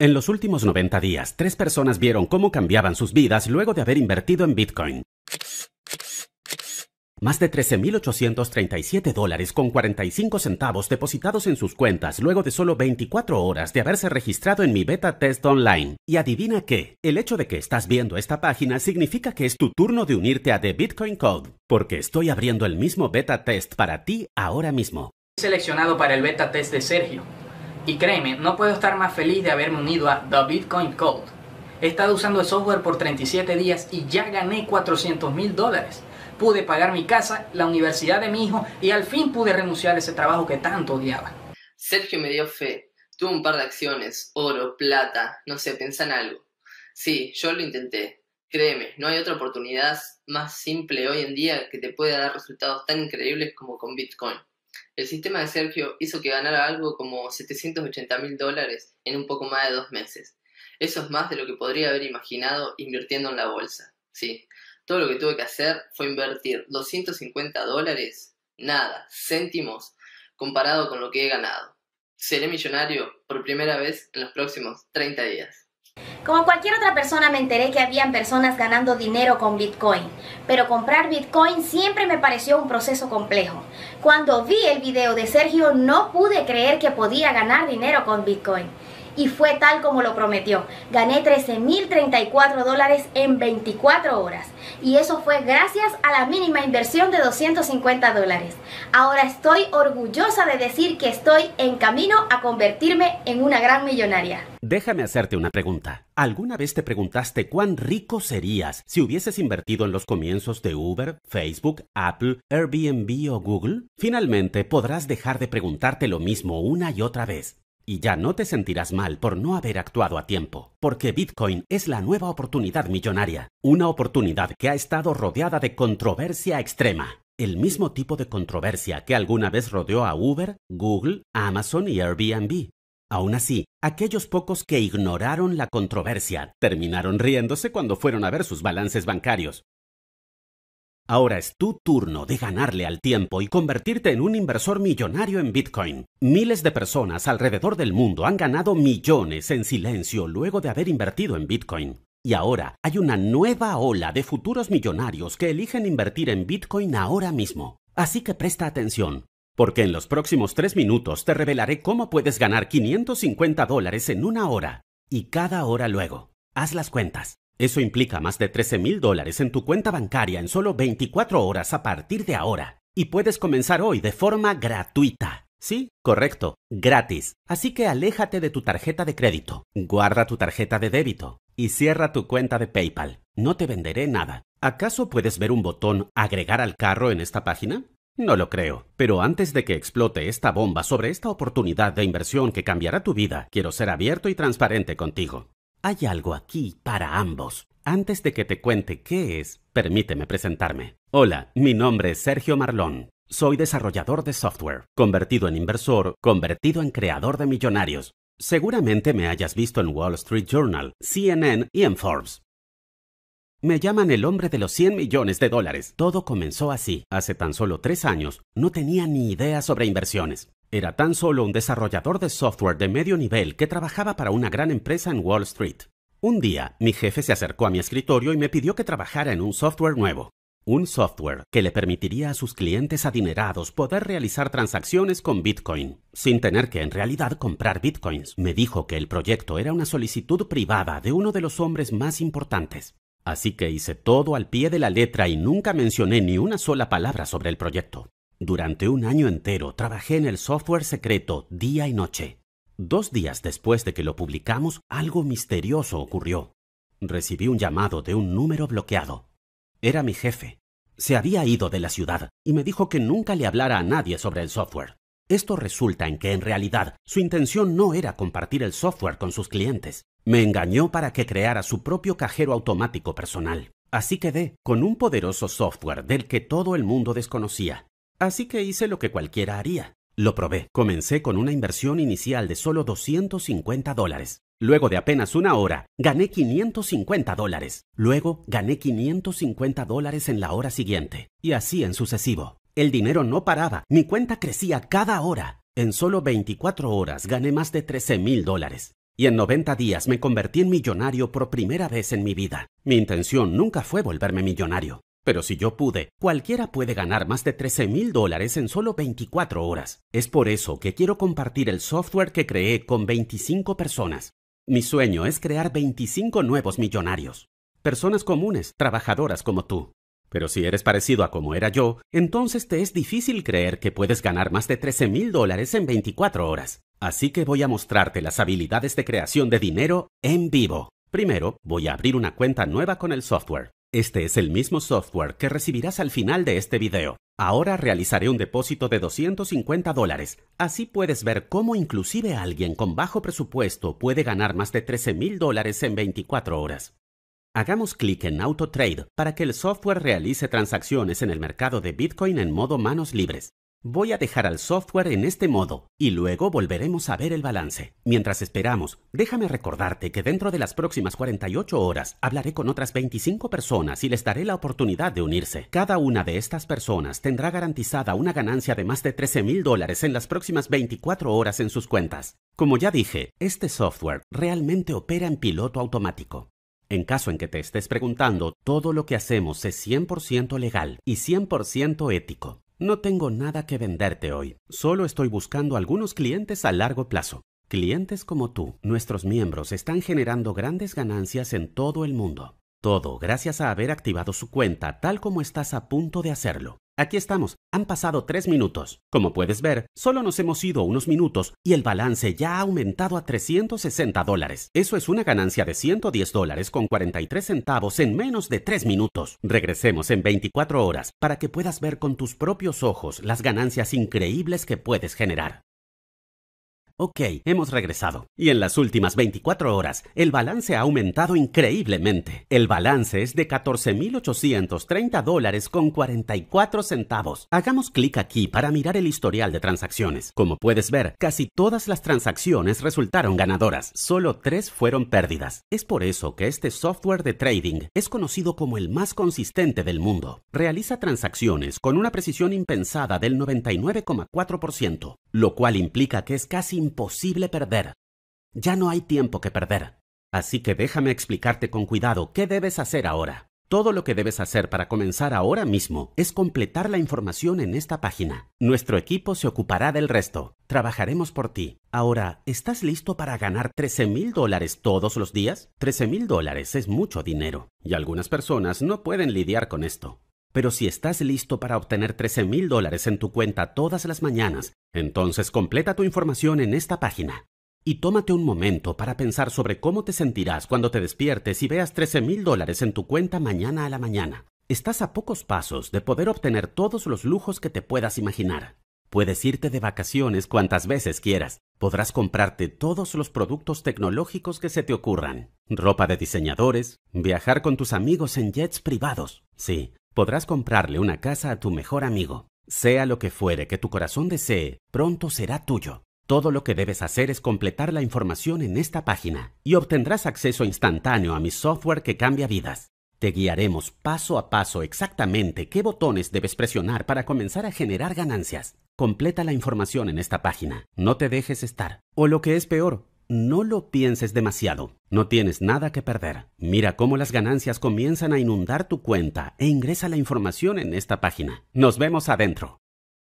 En los últimos 90 días, tres personas vieron cómo cambiaban sus vidas luego de haber invertido en Bitcoin. Más de 13.837 dólares con 45 centavos depositados en sus cuentas luego de solo 24 horas de haberse registrado en mi beta test online. Y adivina qué, el hecho de que estás viendo esta página significa que es tu turno de unirte a The Bitcoin Code, porque estoy abriendo el mismo beta test para ti ahora mismo. Seleccionado para el beta test de Sergio. Y créeme, no puedo estar más feliz de haberme unido a The Bitcoin Code. He estado usando el software por 37 días y ya gané 400 mil dólares. Pude pagar mi casa, la universidad de mi hijo y al fin pude renunciar a ese trabajo que tanto odiaba. Sergio me dio fe. Tuve un par de acciones, oro, plata, no sé, piensa en algo. Sí, yo lo intenté. Créeme, no hay otra oportunidad más simple hoy en día que te pueda dar resultados tan increíbles como con Bitcoin. El sistema de Sergio hizo que ganara algo como 780 mil dólares en un poco más de dos meses. Eso es más de lo que podría haber imaginado invirtiendo en la bolsa. Sí, todo lo que tuve que hacer fue invertir 250 dólares, nada, céntimos, comparado con lo que he ganado. Seré millonario por primera vez en los próximos 30 días. Como cualquier otra persona me enteré que habían personas ganando dinero con Bitcoin, pero comprar Bitcoin siempre me pareció un proceso complejo. Cuando vi el video de Sergio no pude creer que podía ganar dinero con Bitcoin. Y fue tal como lo prometió. Gané 13.034 dólares en 24 horas. Y eso fue gracias a la mínima inversión de 250 dólares. Ahora estoy orgullosa de decir que estoy en camino a convertirme en una gran millonaria. Déjame hacerte una pregunta. ¿Alguna vez te preguntaste cuán rico serías si hubieses invertido en los comienzos de Uber, Facebook, Apple, Airbnb o Google? Finalmente podrás dejar de preguntarte lo mismo una y otra vez. Y ya no te sentirás mal por no haber actuado a tiempo, porque Bitcoin es la nueva oportunidad millonaria, una oportunidad que ha estado rodeada de controversia extrema el mismo tipo de controversia que alguna vez rodeó a Uber, Google, Amazon y Airbnb. Aún así, aquellos pocos que ignoraron la controversia terminaron riéndose cuando fueron a ver sus balances bancarios. Ahora es tu turno de ganarle al tiempo y convertirte en un inversor millonario en Bitcoin. Miles de personas alrededor del mundo han ganado millones en silencio luego de haber invertido en Bitcoin. Y ahora hay una nueva ola de futuros millonarios que eligen invertir en Bitcoin ahora mismo. Así que presta atención, porque en los próximos tres minutos te revelaré cómo puedes ganar 550 dólares en una hora y cada hora luego. Haz las cuentas. Eso implica más de 13,000 dólares en tu cuenta bancaria en solo 24 horas a partir de ahora. Y puedes comenzar hoy de forma gratuita. Sí, correcto, gratis. Así que aléjate de tu tarjeta de crédito, guarda tu tarjeta de débito y cierra tu cuenta de PayPal. No te venderé nada. ¿Acaso puedes ver un botón agregar al carro en esta página? No lo creo, pero antes de que explote esta bomba sobre esta oportunidad de inversión que cambiará tu vida, quiero ser abierto y transparente contigo. Hay algo aquí para ambos. Antes de que te cuente qué es, permíteme presentarme. Hola, mi nombre es Sergio Marlón. Soy desarrollador de software, convertido en inversor, convertido en creador de millonarios. Seguramente me hayas visto en Wall Street Journal, CNN y en Forbes. Me llaman el hombre de los 100 millones de dólares. Todo comenzó así. Hace tan solo tres años no tenía ni idea sobre inversiones. Era tan solo un desarrollador de software de medio nivel que trabajaba para una gran empresa en Wall Street. Un día, mi jefe se acercó a mi escritorio y me pidió que trabajara en un software nuevo. Un software que le permitiría a sus clientes adinerados poder realizar transacciones con Bitcoin, sin tener que en realidad comprar Bitcoins. Me dijo que el proyecto era una solicitud privada de uno de los hombres más importantes Así que hice todo al pie de la letra y nunca mencioné ni una sola palabra sobre el proyecto. Durante un año entero trabajé en el software secreto día y noche. Dos días después de que lo publicamos, algo misterioso ocurrió. Recibí un llamado de un número bloqueado. Era mi jefe. Se había ido de la ciudad y me dijo que nunca le hablara a nadie sobre el software. Esto resulta en que en realidad su intención no era compartir el software con sus clientes. Me engañó para que creara su propio cajero automático personal. Así quedé con un poderoso software del que todo el mundo desconocía. Así que hice lo que cualquiera haría. Lo probé. Comencé con una inversión inicial de solo 250 dólares. Luego de apenas una hora, gané 550 dólares. Luego gané 550 dólares en la hora siguiente. Y así en sucesivo. El dinero no paraba, mi cuenta crecía cada hora. En solo 24 horas gané más de 13 mil dólares. Y en 90 días me convertí en millonario por primera vez en mi vida. Mi intención nunca fue volverme millonario. Pero si yo pude, cualquiera puede ganar más de 13 mil dólares en solo 24 horas. Es por eso que quiero compartir el software que creé con 25 personas. Mi sueño es crear 25 nuevos millonarios. Personas comunes, trabajadoras como tú. Pero si eres parecido a como era yo, entonces te es difícil creer que puedes ganar más de 13 mil dólares en 24 horas. Así que voy a mostrarte las habilidades de creación de dinero en vivo. Primero, voy a abrir una cuenta nueva con el software. Este es el mismo software que recibirás al final de este video. Ahora realizaré un depósito de 250 dólares. Así puedes ver cómo inclusive alguien con bajo presupuesto puede ganar más de 13 mil dólares en 24 horas. Hagamos clic en Trade para que el software realice transacciones en el mercado de Bitcoin en modo manos libres. Voy a dejar al software en este modo y luego volveremos a ver el balance. Mientras esperamos, déjame recordarte que dentro de las próximas 48 horas hablaré con otras 25 personas y les daré la oportunidad de unirse. Cada una de estas personas tendrá garantizada una ganancia de más de 13 mil dólares en las próximas 24 horas en sus cuentas. Como ya dije, este software realmente opera en piloto automático. En caso en que te estés preguntando, todo lo que hacemos es 100% legal y 100% ético. No tengo nada que venderte hoy, solo estoy buscando algunos clientes a largo plazo. Clientes como tú, nuestros miembros están generando grandes ganancias en todo el mundo. Todo gracias a haber activado su cuenta tal como estás a punto de hacerlo. Aquí estamos, han pasado tres minutos. Como puedes ver, solo nos hemos ido unos minutos y el balance ya ha aumentado a 360 dólares. Eso es una ganancia de 110 dólares con 43 centavos en menos de tres minutos. Regresemos en 24 horas para que puedas ver con tus propios ojos las ganancias increíbles que puedes generar. Ok, hemos regresado. Y en las últimas 24 horas, el balance ha aumentado increíblemente. El balance es de 14.830 dólares con 44 centavos. Hagamos clic aquí para mirar el historial de transacciones. Como puedes ver, casi todas las transacciones resultaron ganadoras. Solo tres fueron pérdidas. Es por eso que este software de trading es conocido como el más consistente del mundo. Realiza transacciones con una precisión impensada del 99,4%, lo cual implica que es casi imposible perder. Ya no hay tiempo que perder. Así que déjame explicarte con cuidado qué debes hacer ahora. Todo lo que debes hacer para comenzar ahora mismo es completar la información en esta página. Nuestro equipo se ocupará del resto. Trabajaremos por ti. Ahora, ¿estás listo para ganar 13 mil dólares todos los días? 13 mil dólares es mucho dinero, y algunas personas no pueden lidiar con esto. Pero si estás listo para obtener 13 mil dólares en tu cuenta todas las mañanas, entonces completa tu información en esta página. Y tómate un momento para pensar sobre cómo te sentirás cuando te despiertes y veas $13,000 mil dólares en tu cuenta mañana a la mañana. Estás a pocos pasos de poder obtener todos los lujos que te puedas imaginar. Puedes irte de vacaciones cuantas veces quieras. Podrás comprarte todos los productos tecnológicos que se te ocurran. Ropa de diseñadores, viajar con tus amigos en jets privados. Sí, podrás comprarle una casa a tu mejor amigo. Sea lo que fuere que tu corazón desee, pronto será tuyo. Todo lo que debes hacer es completar la información en esta página y obtendrás acceso instantáneo a mi software que cambia vidas. Te guiaremos paso a paso exactamente qué botones debes presionar para comenzar a generar ganancias. Completa la información en esta página. No te dejes estar. O lo que es peor, no lo pienses demasiado. No tienes nada que perder. Mira cómo las ganancias comienzan a inundar tu cuenta e ingresa la información en esta página. Nos vemos adentro.